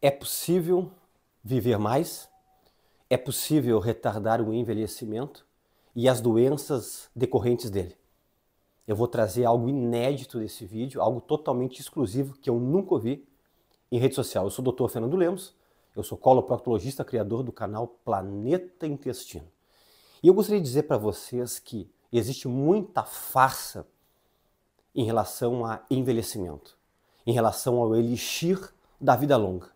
É possível viver mais? É possível retardar o envelhecimento e as doenças decorrentes dele? Eu vou trazer algo inédito desse vídeo, algo totalmente exclusivo que eu nunca ouvi em rede social. Eu sou o Dr. Fernando Lemos, eu sou coloproctologista, criador do canal Planeta Intestino. E eu gostaria de dizer para vocês que existe muita farsa em relação a envelhecimento, em relação ao elixir da vida longa.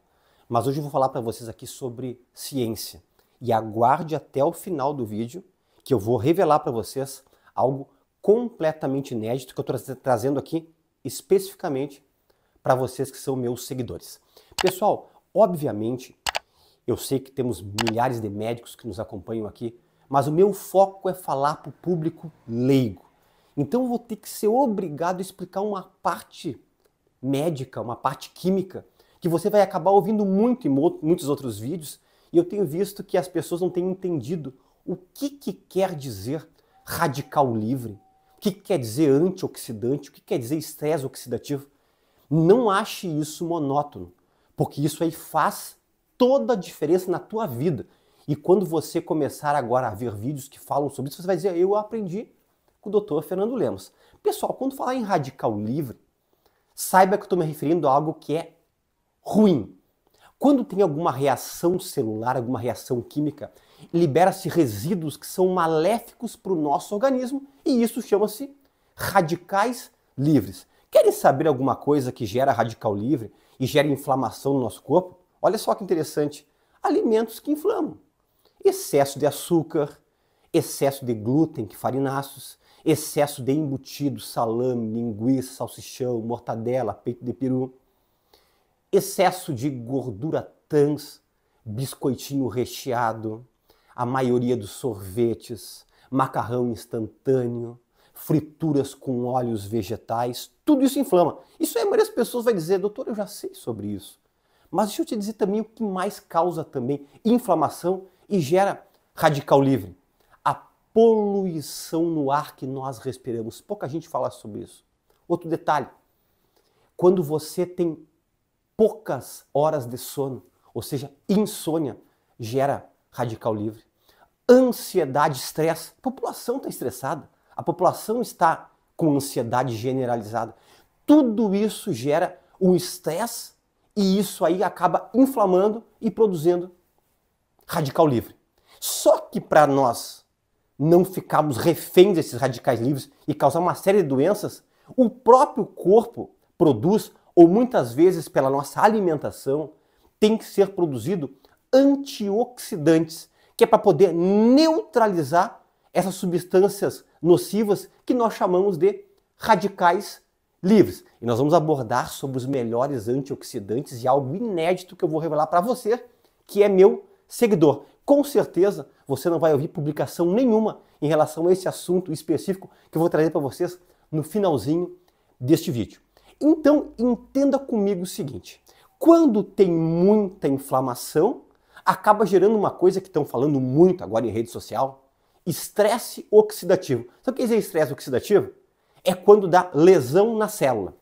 Mas hoje eu vou falar para vocês aqui sobre ciência. E aguarde até o final do vídeo que eu vou revelar para vocês algo completamente inédito que eu estou trazendo aqui especificamente para vocês que são meus seguidores. Pessoal, obviamente, eu sei que temos milhares de médicos que nos acompanham aqui, mas o meu foco é falar para o público leigo. Então eu vou ter que ser obrigado a explicar uma parte médica, uma parte química que você vai acabar ouvindo muito em muitos outros vídeos, e eu tenho visto que as pessoas não têm entendido o que, que quer dizer radical livre, o que, que quer dizer antioxidante, o que quer dizer estresse oxidativo. Não ache isso monótono, porque isso aí faz toda a diferença na tua vida. E quando você começar agora a ver vídeos que falam sobre isso, você vai dizer: Eu aprendi com o doutor Fernando Lemos. Pessoal, quando falar em radical livre, saiba que eu estou me referindo a algo que é ruim. Quando tem alguma reação celular, alguma reação química, libera-se resíduos que são maléficos para o nosso organismo e isso chama-se radicais livres. Querem saber alguma coisa que gera radical livre e gera inflamação no nosso corpo? Olha só que interessante. Alimentos que inflamam. Excesso de açúcar, excesso de glúten, que farináceos, excesso de embutidos, salame, linguiça, salsichão, mortadela, peito de peru excesso de gordura trans, biscoitinho recheado, a maioria dos sorvetes, macarrão instantâneo, frituras com óleos vegetais, tudo isso inflama. Isso é, a maioria das pessoas vai dizer, doutor, eu já sei sobre isso. Mas deixa eu te dizer também o que mais causa também inflamação e gera radical livre. A poluição no ar que nós respiramos. Pouca gente fala sobre isso. Outro detalhe, quando você tem poucas horas de sono, ou seja, insônia, gera radical livre. Ansiedade, estresse. A população está estressada, a população está com ansiedade generalizada. Tudo isso gera um estresse e isso aí acaba inflamando e produzindo radical livre. Só que para nós não ficarmos reféns desses radicais livres e causar uma série de doenças, o próprio corpo produz ou muitas vezes pela nossa alimentação, tem que ser produzido antioxidantes, que é para poder neutralizar essas substâncias nocivas que nós chamamos de radicais livres. E nós vamos abordar sobre os melhores antioxidantes e algo inédito que eu vou revelar para você, que é meu seguidor. Com certeza você não vai ouvir publicação nenhuma em relação a esse assunto específico que eu vou trazer para vocês no finalzinho deste vídeo. Então, entenda comigo o seguinte: quando tem muita inflamação, acaba gerando uma coisa que estão falando muito agora em rede social: estresse oxidativo. Sabe o que é estresse oxidativo? É quando dá lesão na célula,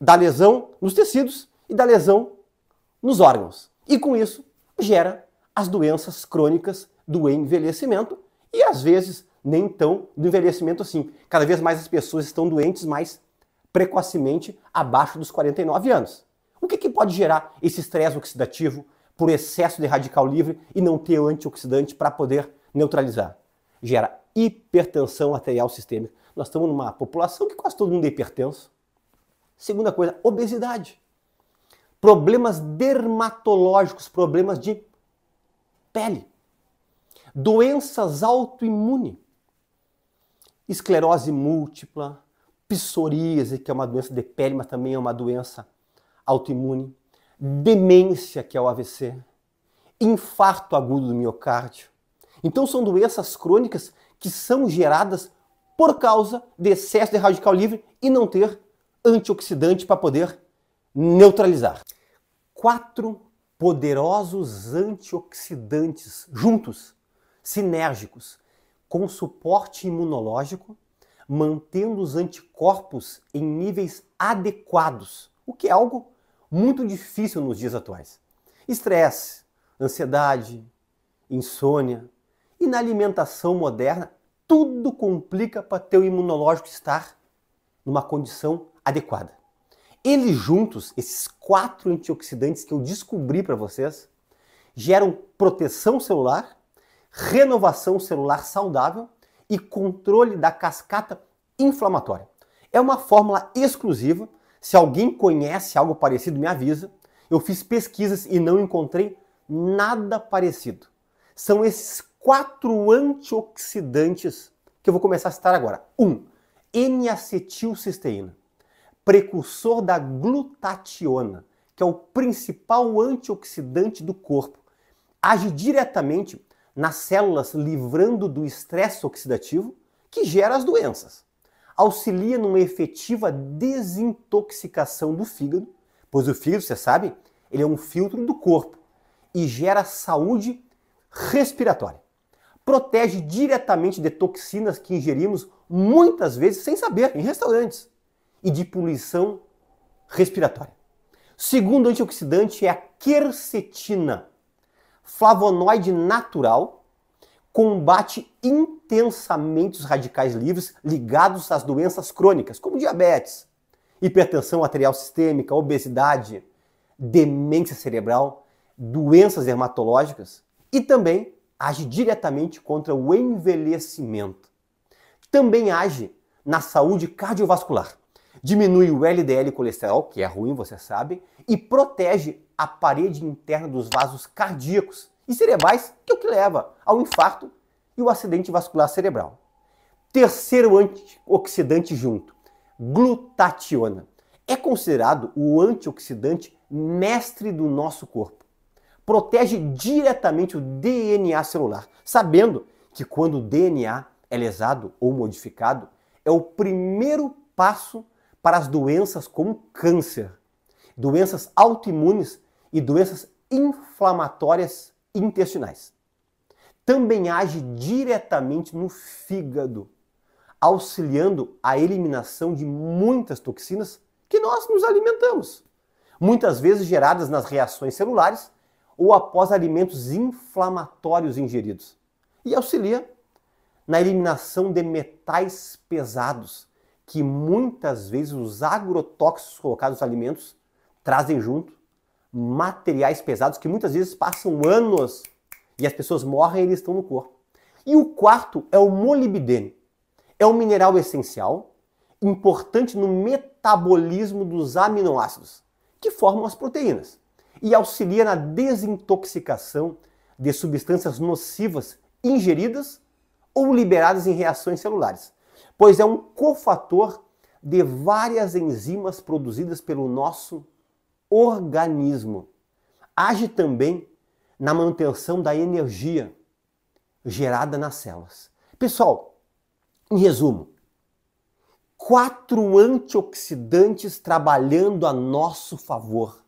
dá lesão nos tecidos e dá lesão nos órgãos. E com isso gera as doenças crônicas do envelhecimento e às vezes nem tão do envelhecimento assim. Cada vez mais as pessoas estão doentes, mas precocemente abaixo dos 49 anos. O que, que pode gerar esse estresse oxidativo por excesso de radical livre e não ter antioxidante para poder neutralizar? Gera hipertensão arterial sistêmica. Nós estamos numa população que quase todo mundo é hipertenso. Segunda coisa, obesidade. Problemas dermatológicos, problemas de pele. Doenças autoimunes. Esclerose múltipla, psoríase, que é uma doença de pele, mas também é uma doença autoimune, demência, que é o AVC, infarto agudo do miocárdio. Então são doenças crônicas que são geradas por causa de excesso de radical livre e não ter antioxidante para poder neutralizar. Quatro poderosos antioxidantes juntos, sinérgicos, com suporte imunológico mantendo os anticorpos em níveis adequados, o que é algo muito difícil nos dias atuais. Estresse, ansiedade, insônia e na alimentação moderna, tudo complica para teu imunológico estar numa condição adequada. Eles juntos, esses quatro antioxidantes que eu descobri para vocês, geram proteção celular, renovação celular saudável e controle da cascata inflamatória. É uma fórmula exclusiva. Se alguém conhece algo parecido, me avisa. Eu fiz pesquisas e não encontrei nada parecido. São esses quatro antioxidantes que eu vou começar a citar agora. 1. Um, N-acetilcisteína, precursor da glutationa, que é o principal antioxidante do corpo. Age diretamente nas células, livrando do estresse oxidativo que gera as doenças. Auxilia numa efetiva desintoxicação do fígado, pois o fígado, você sabe, ele é um filtro do corpo e gera saúde respiratória. Protege diretamente de toxinas que ingerimos muitas vezes sem saber, em restaurantes, e de poluição respiratória. Segundo antioxidante é a quercetina, flavonoide natural, combate intensamente os radicais livres ligados às doenças crônicas, como diabetes, hipertensão arterial sistêmica, obesidade, demência cerebral, doenças dermatológicas e também age diretamente contra o envelhecimento. Também age na saúde cardiovascular diminui o LDL colesterol, que é ruim, você sabe, e protege a parede interna dos vasos cardíacos e cerebrais, que é o que leva ao infarto e o acidente vascular cerebral. Terceiro antioxidante junto, glutationa. É considerado o antioxidante mestre do nosso corpo. Protege diretamente o DNA celular, sabendo que quando o DNA é lesado ou modificado, é o primeiro passo para as doenças como câncer, doenças autoimunes e doenças inflamatórias intestinais. Também age diretamente no fígado, auxiliando a eliminação de muitas toxinas que nós nos alimentamos, muitas vezes geradas nas reações celulares ou após alimentos inflamatórios ingeridos, e auxilia na eliminação de metais pesados que muitas vezes os agrotóxicos colocados nos alimentos trazem junto materiais pesados que muitas vezes passam anos e as pessoas morrem e eles estão no corpo. E o quarto é o molibdênio. É um mineral essencial, importante no metabolismo dos aminoácidos, que formam as proteínas, e auxilia na desintoxicação de substâncias nocivas ingeridas ou liberadas em reações celulares pois é um cofator de várias enzimas produzidas pelo nosso organismo. Age também na manutenção da energia gerada nas células. Pessoal, em resumo, quatro antioxidantes trabalhando a nosso favor.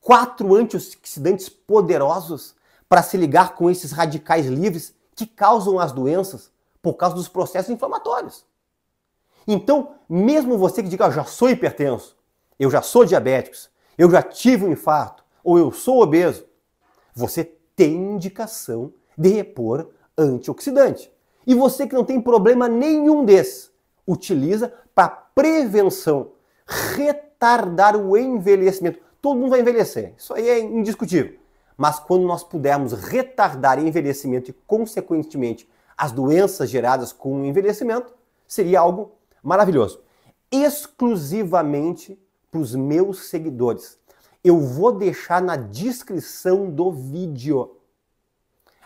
Quatro antioxidantes poderosos para se ligar com esses radicais livres que causam as doenças, por causa dos processos inflamatórios. Então, mesmo você que diga, eu ah, já sou hipertenso, eu já sou diabético, eu já tive um infarto, ou eu sou obeso, você tem indicação de repor antioxidante. E você que não tem problema nenhum desses, utiliza para prevenção, retardar o envelhecimento. Todo mundo vai envelhecer, isso aí é indiscutível. Mas quando nós pudermos retardar envelhecimento e, consequentemente, as doenças geradas com o envelhecimento, seria algo maravilhoso. Exclusivamente para os meus seguidores. Eu vou deixar na descrição do vídeo.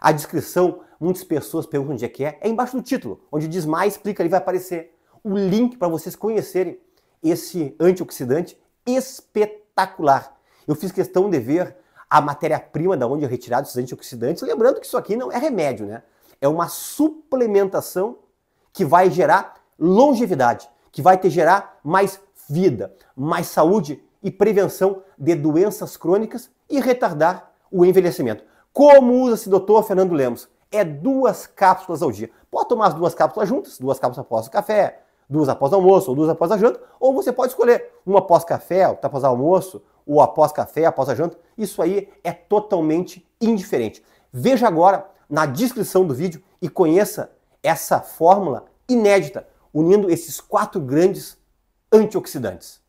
A descrição, muitas pessoas perguntam onde é que é, é embaixo do título, onde diz mais, clica ali vai aparecer o link para vocês conhecerem esse antioxidante espetacular. Eu fiz questão de ver a matéria-prima da onde é retirado esses antioxidantes, lembrando que isso aqui não é remédio, né? é uma suplementação que vai gerar longevidade, que vai te gerar mais vida, mais saúde e prevenção de doenças crônicas e retardar o envelhecimento. Como usa-se, doutor Fernando Lemos? É duas cápsulas ao dia. Pode tomar as duas cápsulas juntas, duas cápsulas após o café, duas após o almoço, ou duas após a janta, ou você pode escolher uma após café, outra após almoço, ou após café, após a janta. Isso aí é totalmente indiferente. Veja agora na descrição do vídeo e conheça essa fórmula inédita unindo esses quatro grandes antioxidantes.